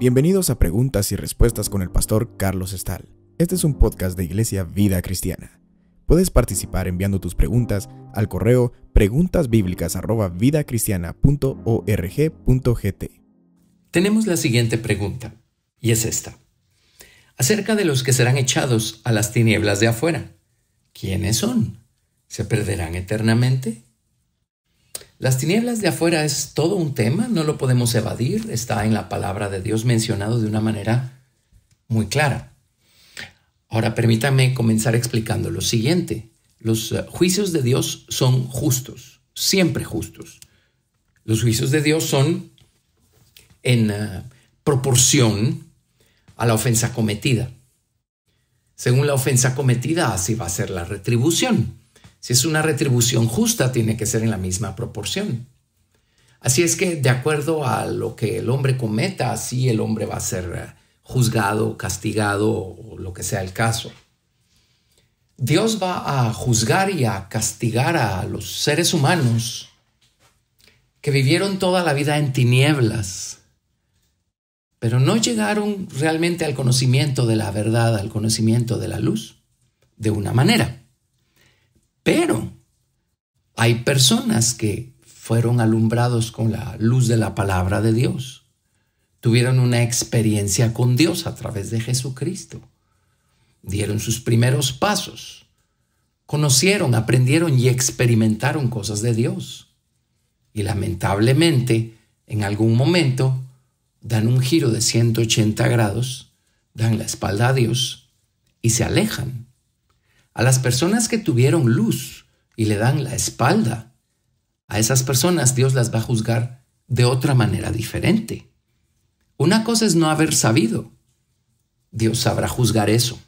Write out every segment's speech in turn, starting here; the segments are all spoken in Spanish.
Bienvenidos a Preguntas y Respuestas con el pastor Carlos Estal. Este es un podcast de Iglesia Vida Cristiana. Puedes participar enviando tus preguntas al correo preguntasbiblicas@vidacristiana.org.gt. Tenemos la siguiente pregunta y es esta: acerca de los que serán echados a las tinieblas de afuera. ¿quiénes son? ¿Se perderán eternamente? Las tinieblas de afuera es todo un tema, no lo podemos evadir, está en la palabra de Dios mencionado de una manera muy clara. Ahora permítame comenzar explicando lo siguiente. Los eh, juicios de Dios son justos, siempre justos. Los juicios de Dios son en eh, proporción a la ofensa cometida. Según la ofensa cometida, así va a ser la retribución. Si es una retribución justa, tiene que ser en la misma proporción. Así es que de acuerdo a lo que el hombre cometa, así el hombre va a ser eh, juzgado, castigado o lo que sea el caso. Dios va a juzgar y a castigar a los seres humanos que vivieron toda la vida en tinieblas, pero no llegaron realmente al conocimiento de la verdad, al conocimiento de la luz, de una manera. Pero hay personas que fueron alumbrados con la luz de la palabra de Dios, tuvieron una experiencia con Dios a través de Jesucristo, dieron sus primeros pasos, conocieron, aprendieron y experimentaron cosas de Dios. Y lamentablemente, en algún momento, dan un giro de 180 grados, dan la espalda a Dios y se alejan. A las personas que tuvieron luz y le dan la espalda, a esas personas Dios las va a juzgar de otra manera diferente. Una cosa es no haber sabido. Dios sabrá juzgar eso.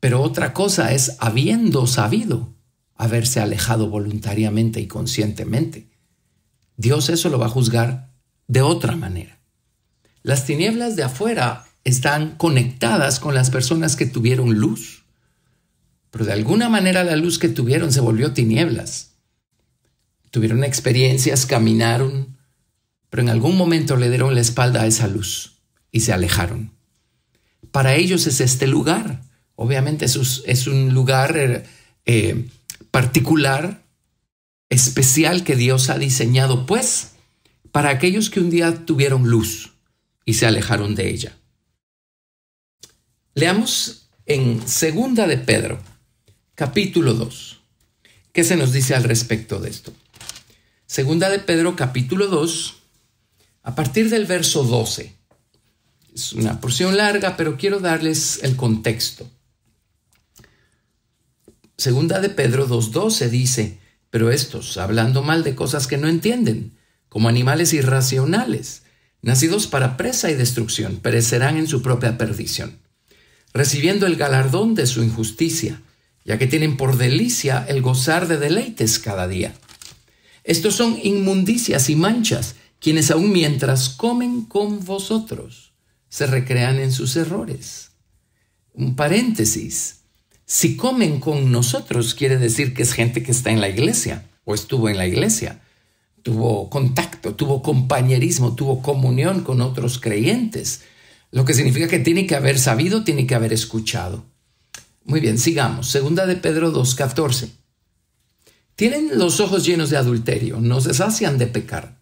Pero otra cosa es, habiendo sabido, haberse alejado voluntariamente y conscientemente. Dios eso lo va a juzgar de otra manera. Las tinieblas de afuera están conectadas con las personas que tuvieron luz, pero de alguna manera la luz que tuvieron se volvió tinieblas. Tuvieron experiencias, caminaron, pero en algún momento le dieron la espalda a esa luz y se alejaron. Para ellos es este lugar. Obviamente es, un lugar eh, eh, particular, especial que Dios ha diseñado, pues, para aquellos que un día tuvieron luz y se alejaron de ella. Leamos en Segunda de Pedro, capítulo 2. ¿Qué se nos dice al respecto de esto? Segunda de Pedro, capítulo 2, a partir del verso 12. Es una porción larga, pero quiero darles el contexto. Segunda de Pedro 2.12 dice, pero estos, hablando mal de cosas que no entienden, como animales irracionales, nacidos para presa y destrucción, perecerán en su propia perdición, recibiendo el galardón de su injusticia, ya que tienen por delicia el gozar de deleites cada día. Estos son inmundicias y manchas, quienes aun mientras comen con vosotros, se recrean en sus errores. Un paréntesis. Si comen con nosotros, quiere decir que es gente que está en la iglesia o estuvo en la iglesia tuvo contacto, tuvo compañerismo, tuvo comunión con otros creyentes, lo que significa que tiene que haber sabido, tiene que haber escuchado. Muy bien, sigamos. Segunda de Pedro 2.14. Tienen los ojos llenos de adulterio, no se sacian de pecar,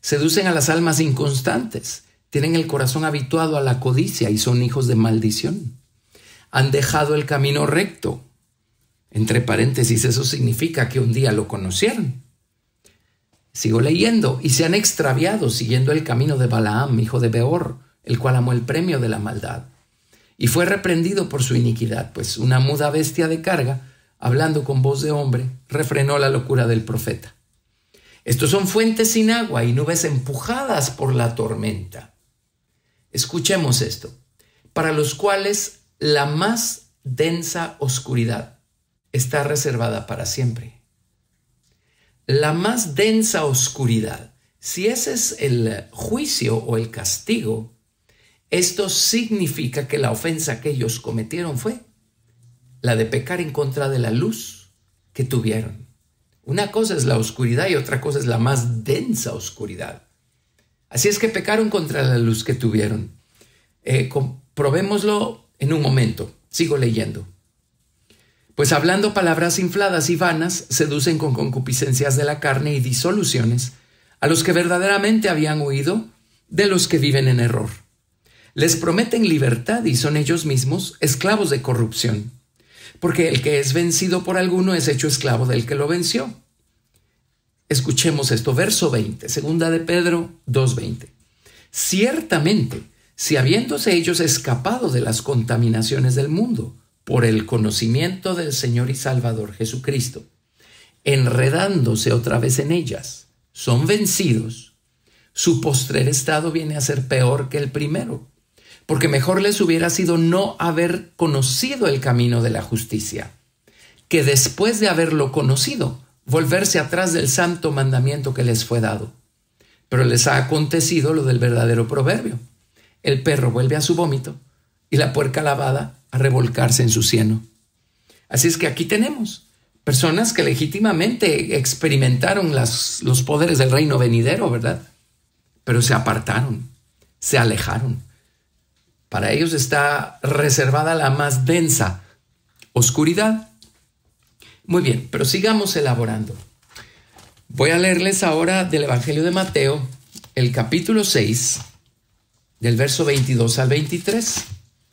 seducen a las almas inconstantes, tienen el corazón habituado a la codicia y son hijos de maldición. Han dejado el camino recto. Entre paréntesis, eso significa que un día lo conocieron Sigo leyendo, y se han extraviado siguiendo el camino de Balaam, hijo de Beor, el cual amó el premio de la maldad. Y fue reprendido por su iniquidad, pues una muda bestia de carga, hablando con voz de hombre, refrenó la locura del profeta. Estos son fuentes sin agua y nubes empujadas por la tormenta. Escuchemos esto, para los cuales la más densa oscuridad está reservada para siempre la más densa oscuridad. Si ese es el juicio o el castigo, esto significa que la ofensa que ellos cometieron fue la de pecar en contra de la luz que tuvieron. Una cosa es la oscuridad y otra cosa es la más densa oscuridad. Así es que pecaron contra la luz que tuvieron. Eh, probémoslo en un momento. Sigo leyendo. Pues hablando palabras infladas y vanas, seducen con concupiscencias de la carne y disoluciones a los que verdaderamente habían huido de los que viven en error. Les prometen libertad y son ellos mismos esclavos de corrupción, porque el que es vencido por alguno es hecho esclavo del que lo venció. Escuchemos esto, verso 20, segunda de Pedro 2.20. Ciertamente, si habiéndose ellos escapado de las contaminaciones del mundo, por el conocimiento del Señor y Salvador Jesucristo, enredándose otra vez en ellas, son vencidos, su postrer estado viene a ser peor que el primero, porque mejor les hubiera sido no haber conocido el camino de la justicia, que después de haberlo conocido, volverse atrás del santo mandamiento que les fue dado. Pero les ha acontecido lo del verdadero proverbio. El perro vuelve a su vómito y la puerca lavada revolcarse en su cieno. Así es que aquí tenemos personas que legítimamente experimentaron las, los poderes del reino venidero, ¿verdad? Pero se apartaron, se alejaron. Para ellos está reservada la más densa oscuridad. Muy bien, pero sigamos elaborando. Voy a leerles ahora del Evangelio de Mateo, el capítulo 6, del verso 22 al 23.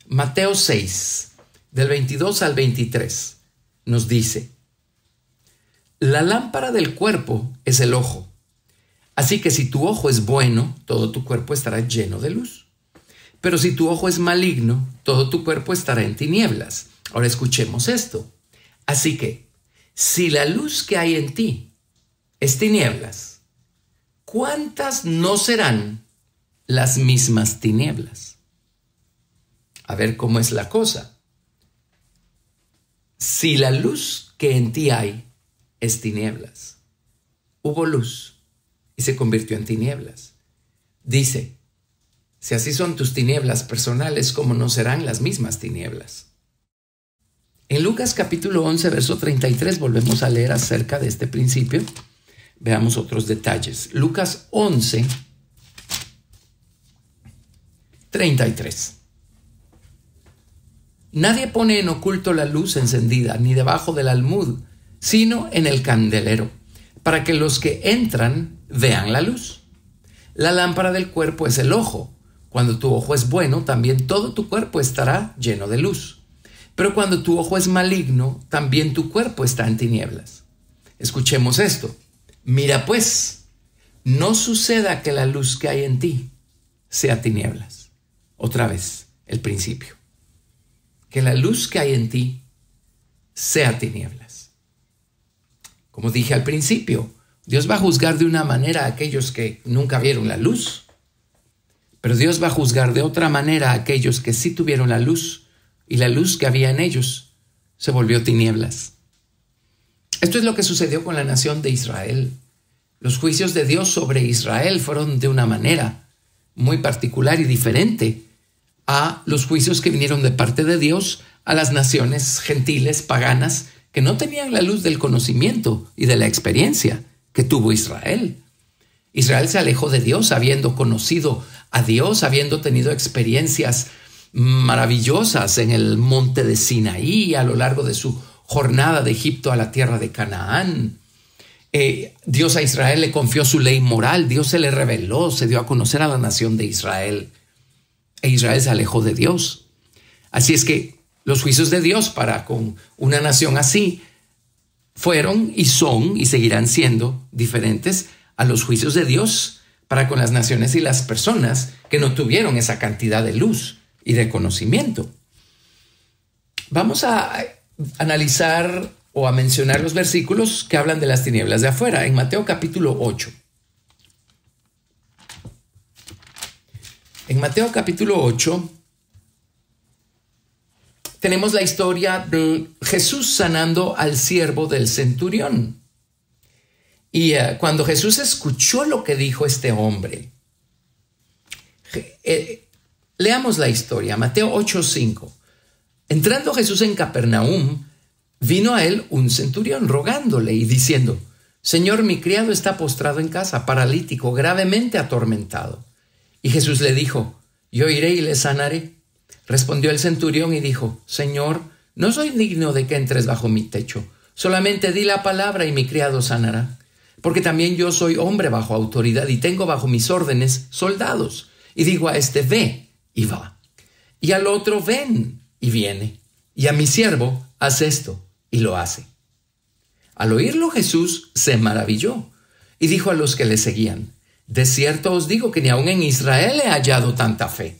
Mateo 6, del 22 al 23, nos dice, La lámpara del cuerpo es el ojo. Así que si tu ojo es bueno, todo tu cuerpo estará lleno de luz. Pero si tu ojo es maligno, todo tu cuerpo estará en tinieblas. Ahora escuchemos esto. Así que, si la luz que hay en ti es tinieblas, ¿cuántas no serán las mismas tinieblas? a ver cómo es la cosa. Si la luz que en ti hay es tinieblas, hubo luz y se convirtió en tinieblas. Dice, si así son tus tinieblas personales, ¿cómo no serán las mismas tinieblas? En Lucas capítulo 11, verso 33, volvemos a leer acerca de este principio. Veamos otros detalles. Lucas 11, 33. Nadie pone en oculto la luz encendida, ni debajo del almud, sino en el candelero, para que los que entran vean la luz. La lámpara del cuerpo es el ojo. Cuando tu ojo es bueno, también todo tu cuerpo estará lleno de luz. Pero cuando tu ojo es maligno, también tu cuerpo está en tinieblas. Escuchemos esto. Mira pues, no suceda que la luz que hay en ti sea tinieblas. Otra vez, el principio que la luz que hay en ti sea tinieblas. Como dije al principio, Dios va a juzgar de una manera a aquellos que nunca vieron la luz, pero Dios va a juzgar de otra manera a aquellos que sí tuvieron la luz y la luz que había en ellos se volvió tinieblas. Esto es lo que sucedió con la nación de Israel. Los juicios de Dios sobre Israel fueron de una manera muy particular y diferente a los juicios que vinieron de parte de Dios a las naciones gentiles, paganas, que no tenían la luz del conocimiento y de la experiencia que tuvo Israel. Israel se alejó de Dios habiendo conocido a Dios, habiendo tenido experiencias maravillosas en el monte de Sinaí a lo largo de su jornada de Egipto a la tierra de Canaán. Eh, Dios a Israel le confió su ley moral, Dios se le reveló, se dio a conocer a la nación de Israel e Israel se alejó de Dios. Así es que los juicios de Dios para con una nación así fueron y son y seguirán siendo diferentes a los juicios de Dios para con las naciones y las personas que no tuvieron esa cantidad de luz y de conocimiento. Vamos a analizar o a mencionar los versículos que hablan de las tinieblas de afuera en Mateo capítulo 8. En Mateo capítulo 8 tenemos la historia de Jesús sanando al siervo del centurión. Y eh, cuando Jesús escuchó lo que dijo este hombre, eh, leamos la historia, Mateo 8:5. Entrando Jesús en Capernaum, vino a él un centurión rogándole y diciendo, Señor, mi criado está postrado en casa, paralítico, gravemente atormentado. Y Jesús le dijo, yo iré y le sanaré. Respondió el centurión y dijo, Señor, no soy digno de que entres bajo mi techo, solamente di la palabra y mi criado sanará, porque también yo soy hombre bajo autoridad y tengo bajo mis órdenes soldados, y digo a este, ve y va, y al otro, ven y viene, y a mi siervo, haz esto y lo hace. Al oírlo Jesús se maravilló y dijo a los que le seguían, de cierto os digo que ni aun en Israel he hallado tanta fe.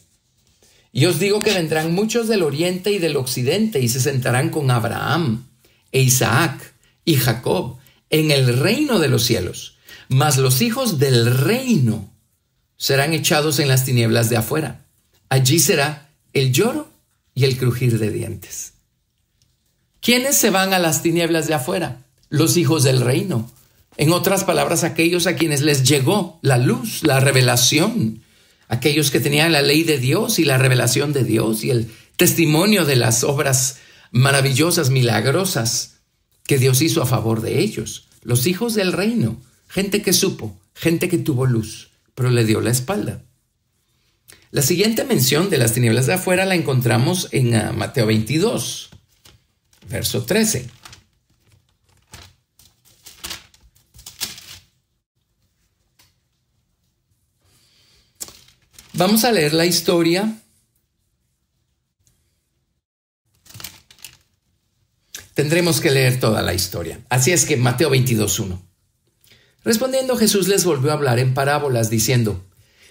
Y os digo que vendrán muchos del oriente y del occidente y se sentarán con Abraham e Isaac y Jacob en el reino de los cielos. Mas los hijos del reino serán echados en las tinieblas de afuera. Allí será el lloro y el crujir de dientes. ¿Quiénes se van a las tinieblas de afuera? Los hijos del reino, en otras palabras, aquellos a quienes les llegó la luz, la revelación, aquellos que tenían la ley de Dios y la revelación de Dios y el testimonio de las obras maravillosas, milagrosas que Dios hizo a favor de ellos, los hijos del reino, gente que supo, gente que tuvo luz, pero le dio la espalda. La siguiente mención de las tinieblas de afuera la encontramos en ah, Mateo 22, verso 13. Vamos a leer la historia. Tendremos que leer toda la historia. Así es que Mateo 22.1. Respondiendo Jesús les volvió a hablar en parábolas, diciendo,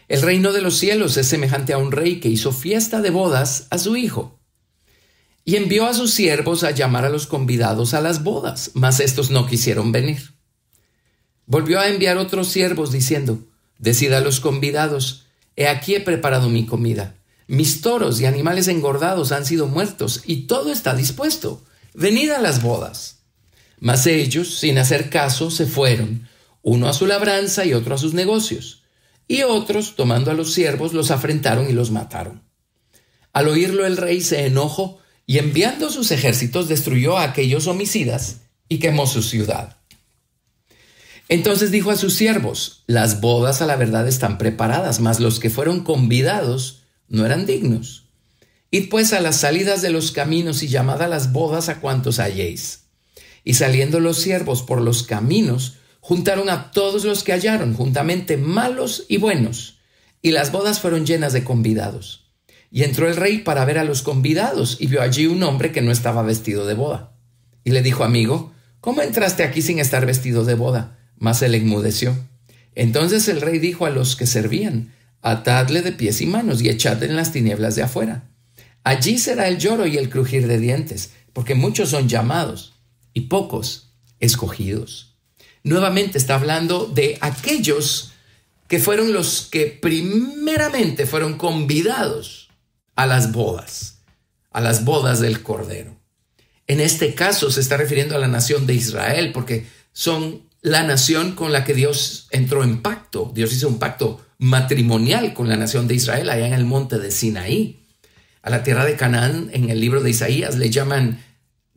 El reino de los cielos es semejante a un rey que hizo fiesta de bodas a su hijo. Y envió a sus siervos a llamar a los convidados a las bodas, mas estos no quisieron venir. Volvió a enviar otros siervos, diciendo, Decid a los convidados, He aquí he preparado mi comida. Mis toros y animales engordados han sido muertos y todo está dispuesto. Venid a las bodas. Mas ellos, sin hacer caso, se fueron, uno a su labranza y otro a sus negocios. Y otros, tomando a los siervos, los afrentaron y los mataron. Al oírlo el rey se enojó y enviando sus ejércitos destruyó a aquellos homicidas y quemó su ciudad. Entonces dijo a sus siervos, las bodas a la verdad están preparadas, mas los que fueron convidados no eran dignos. Id pues a las salidas de los caminos y llamad a las bodas a cuantos halléis. Y saliendo los siervos por los caminos, juntaron a todos los que hallaron, juntamente malos y buenos, y las bodas fueron llenas de convidados. Y entró el rey para ver a los convidados, y vio allí un hombre que no estaba vestido de boda. Y le dijo, amigo, ¿cómo entraste aquí sin estar vestido de boda? mas se le enmudeció. Entonces el rey dijo a los que servían, atadle de pies y manos y echadle en las tinieblas de afuera. Allí será el lloro y el crujir de dientes, porque muchos son llamados y pocos escogidos. Nuevamente está hablando de aquellos que fueron los que primeramente fueron convidados a las bodas, a las bodas del Cordero. En este caso se está refiriendo a la nación de Israel, porque son la nación con la que Dios entró en pacto. Dios hizo un pacto matrimonial con la nación de Israel allá en el monte de Sinaí. A la tierra de Canaán en el libro de Isaías le llaman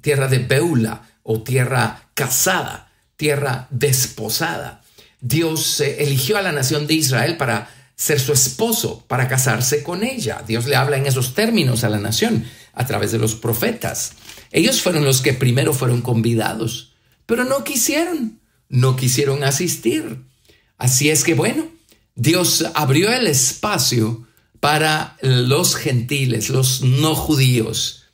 tierra de Beula o tierra casada, tierra desposada. Dios eh, eligió a la nación de Israel para ser su esposo, para casarse con ella. Dios le habla en esos términos a la nación a través de los profetas. Ellos fueron los que primero fueron convidados, pero no quisieron no quisieron asistir. Así es que bueno, Dios abrió el espacio para los gentiles, los no judíos.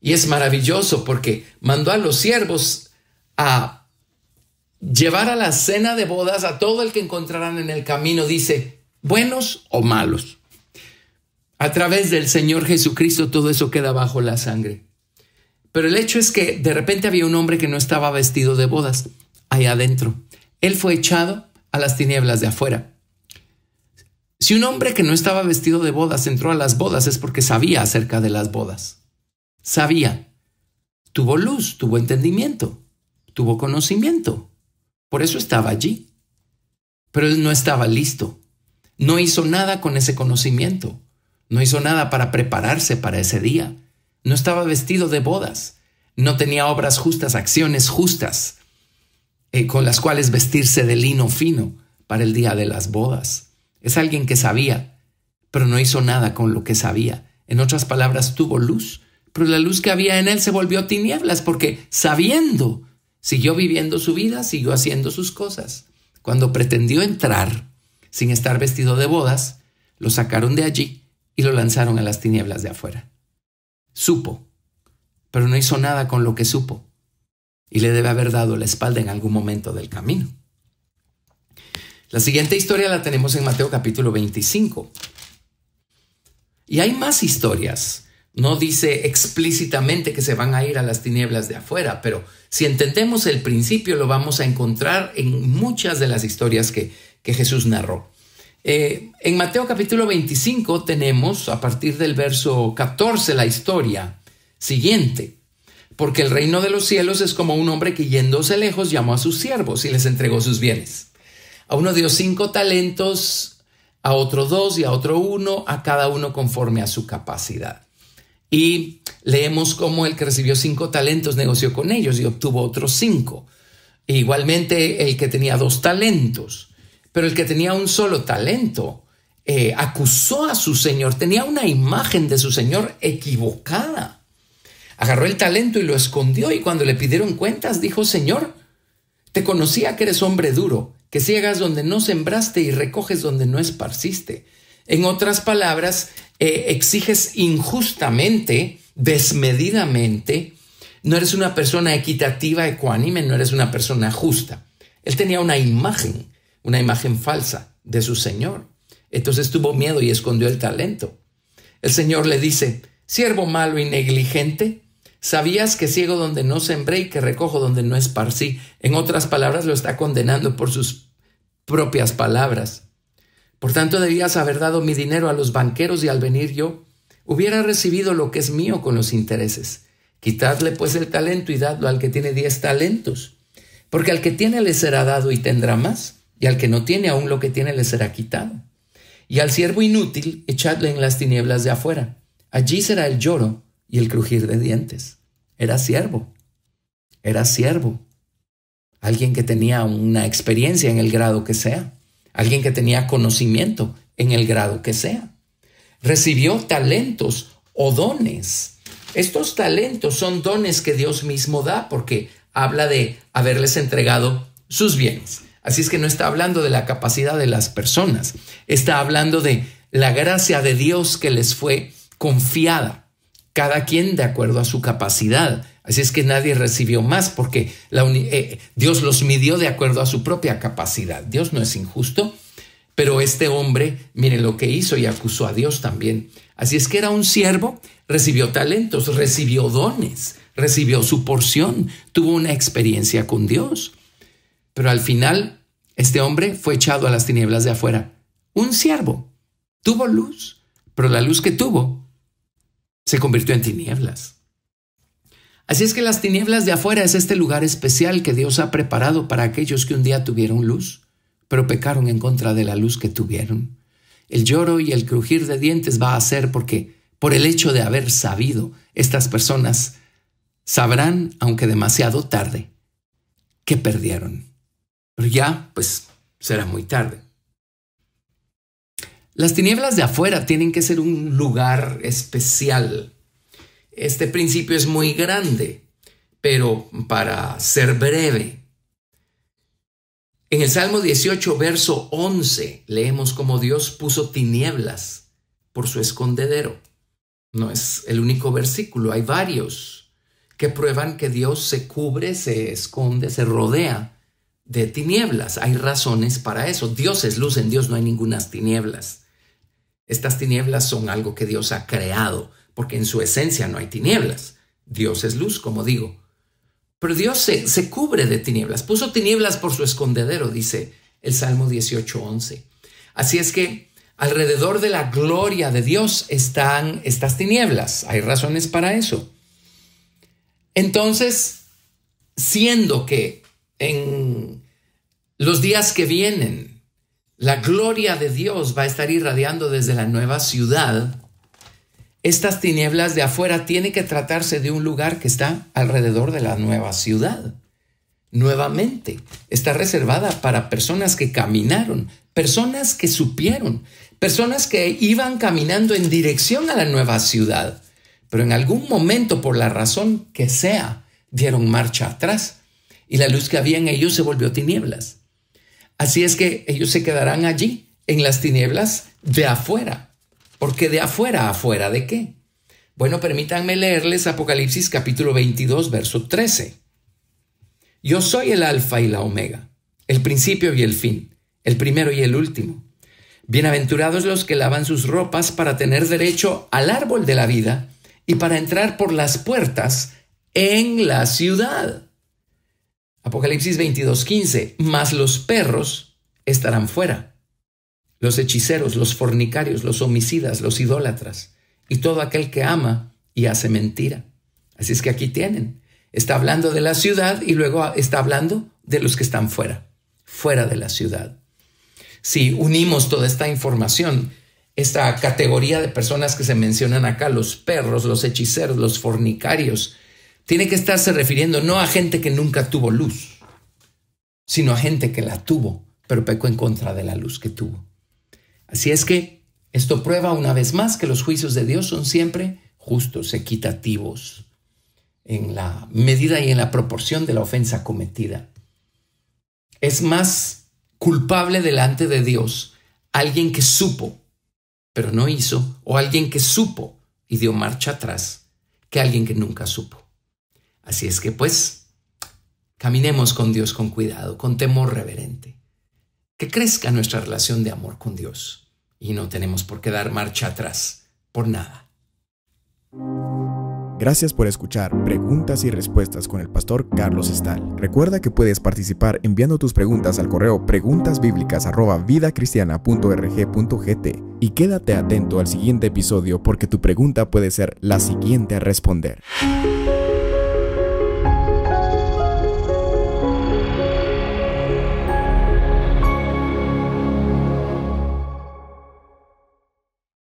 Y es maravilloso porque mandó a los siervos a llevar a la cena de bodas a todo el que encontraran en el camino, dice, buenos o malos. A través del Señor Jesucristo todo eso queda bajo la sangre. Pero el hecho es que de repente había un hombre que no estaba vestido de bodas allá adentro. Él fue echado a las tinieblas de afuera. Si un hombre que no estaba vestido de bodas entró a las bodas es porque sabía acerca de las bodas. Sabía. Tuvo luz, tuvo entendimiento, tuvo conocimiento. Por eso estaba allí. Pero él no estaba listo. No hizo nada con ese conocimiento. No hizo nada para prepararse para ese día. No estaba vestido de bodas. No tenía obras justas, acciones justas. Eh, con las cuales vestirse de lino fino para el día de las bodas. Es alguien que sabía, pero no hizo nada con lo que sabía. En otras palabras, tuvo luz, pero la luz que había en él se volvió tinieblas porque sabiendo, siguió viviendo su vida, siguió haciendo sus cosas. Cuando pretendió entrar sin estar vestido de bodas, lo sacaron de allí y lo lanzaron a las tinieblas de afuera. Supo, pero no hizo nada con lo que supo y le debe haber dado la espalda en algún momento del camino. La siguiente historia la tenemos en Mateo capítulo 25. Y hay más historias. No dice explícitamente que se van a ir a las tinieblas de afuera, pero si entendemos el principio lo vamos a encontrar en muchas de las historias que, Jesús narró. Eh, en Mateo capítulo 25 tenemos a partir del verso 14 la historia siguiente porque el reino de los cielos es como un hombre que yéndose lejos llamó a sus siervos y les entregó sus bienes. A uno dio cinco talentos, a otro dos y a otro uno, a cada uno conforme a su capacidad. Y leemos cómo el que recibió cinco talentos negoció con ellos y obtuvo otros cinco. E igualmente el que tenía dos talentos, pero el que tenía un solo talento eh, acusó a su señor, tenía una imagen de su señor equivocada Agarró el talento y lo escondió y cuando le pidieron cuentas dijo, Señor, te conocía que eres hombre duro, que ciegas donde no sembraste y recoges donde no esparciste. En otras palabras, eh, exiges injustamente, desmedidamente, no eres una persona equitativa, ecuánime, no eres una persona justa. Él tenía una imagen, una imagen falsa de su Señor. Entonces tuvo miedo y escondió el talento. El Señor le dice, siervo malo y negligente, ¿Sabías que ciego donde no sembré y que recojo donde no esparcí? En otras palabras, lo está condenando por sus propias palabras. Por tanto, debías haber dado mi dinero a los banqueros y al venir yo, hubiera recibido lo que es mío con los intereses. Quitadle pues el talento y dadlo al que tiene diez talentos. Porque al que tiene le será dado y tendrá más, y al que no tiene aún lo que tiene le será quitado. Y al siervo inútil echadle en las tinieblas de afuera. Allí será el lloro y el crujir de dientes. Era siervo, era siervo, alguien que tenía una experiencia en el grado que sea, alguien que tenía conocimiento en el grado que sea. Recibió talentos o dones. Estos talentos son dones que Dios mismo da porque habla de haberles entregado sus bienes. Así es que no está hablando de la capacidad de las personas, está hablando de la gracia de Dios que les fue confiada cada quien de acuerdo a su capacidad. Así es que nadie recibió más porque eh, Dios los midió de acuerdo a su propia capacidad. Dios no es injusto, pero este hombre, miren lo que hizo y acusó a Dios también. Así es que era un siervo, recibió talentos, recibió dones, recibió su porción, tuvo una experiencia con Dios. Pero al final, este hombre fue echado a las tinieblas de afuera. Un siervo. Tuvo luz, pero la luz que tuvo se convirtió en tinieblas. Así es que las tinieblas de afuera es este lugar especial que Dios ha preparado para aquellos que un día tuvieron luz, pero pecaron en contra de la luz que tuvieron. El lloro y el crujir de dientes va a ser porque, por el hecho de haber sabido, estas personas sabrán, aunque demasiado tarde, que perdieron. Pero ya, pues, será muy tarde. Las tinieblas de afuera tienen que ser un lugar especial. Este principio es muy grande, pero para ser breve, en el Salmo 18, verso 11, leemos cómo Dios puso tinieblas por su escondedero. No es el único versículo, hay varios que prueban que Dios se cubre, se esconde, se rodea de tinieblas. Hay razones para eso. Dios es luz, en Dios no hay ninguna tinieblas. Estas tinieblas son algo que Dios ha creado, porque en su esencia no hay tinieblas. Dios es luz, como digo. Pero Dios se, cubre de tinieblas, puso tinieblas por su escondedero, dice el Salmo 18.11. Así es que alrededor de la gloria de Dios están estas tinieblas. Hay razones para eso. Entonces, siendo que en los días que vienen la gloria de Dios va a estar irradiando desde la nueva ciudad. Estas tinieblas de afuera tienen que tratarse de un lugar que está alrededor de la nueva ciudad. Nuevamente, está reservada para personas que caminaron, personas que supieron, personas que iban caminando en dirección a la nueva ciudad, pero en algún momento, por la razón que sea, dieron marcha atrás y la luz que había en ellos se volvió tinieblas. Así es que ellos se quedarán allí, en las tinieblas de afuera. Porque de afuera, afuera de qué? Bueno, permítanme leerles Apocalipsis capítulo 22, verso 13. Yo soy el alfa y la omega, el principio y el fin, el primero y el último. Bienaventurados los que lavan sus ropas para tener derecho al árbol de la vida y para entrar por las puertas en la ciudad. Apocalipsis 15, más los perros estarán fuera, los hechiceros, los fornicarios, los homicidas, los idólatras, y todo aquel que ama y hace mentira. Así es que aquí tienen. Está hablando de la ciudad y luego está hablando de los que están fuera, fuera de la ciudad. Si unimos toda esta información, esta categoría de personas que se mencionan acá, los perros, los hechiceros, los fornicarios, tiene que estarse refiriendo no a gente que nunca tuvo luz, sino a gente que la tuvo, pero pecó en contra de la luz que tuvo. Así es que esto prueba una vez más que los juicios de Dios son siempre justos, equitativos, en la medida y en la proporción de la ofensa cometida. Es más culpable delante de Dios alguien que supo, pero no hizo, o alguien que supo y dio marcha atrás, que alguien que nunca supo. Así es que pues caminemos con Dios con cuidado, con temor reverente. Que crezca nuestra relación de amor con Dios y no tenemos por qué dar marcha atrás por nada. Gracias por escuchar Preguntas y Respuestas con el pastor Carlos Estal. Recuerda que puedes participar enviando tus preguntas al correo preguntasbiblicas@vidacristiana.org.gt y quédate atento al siguiente episodio porque tu pregunta puede ser la siguiente a responder.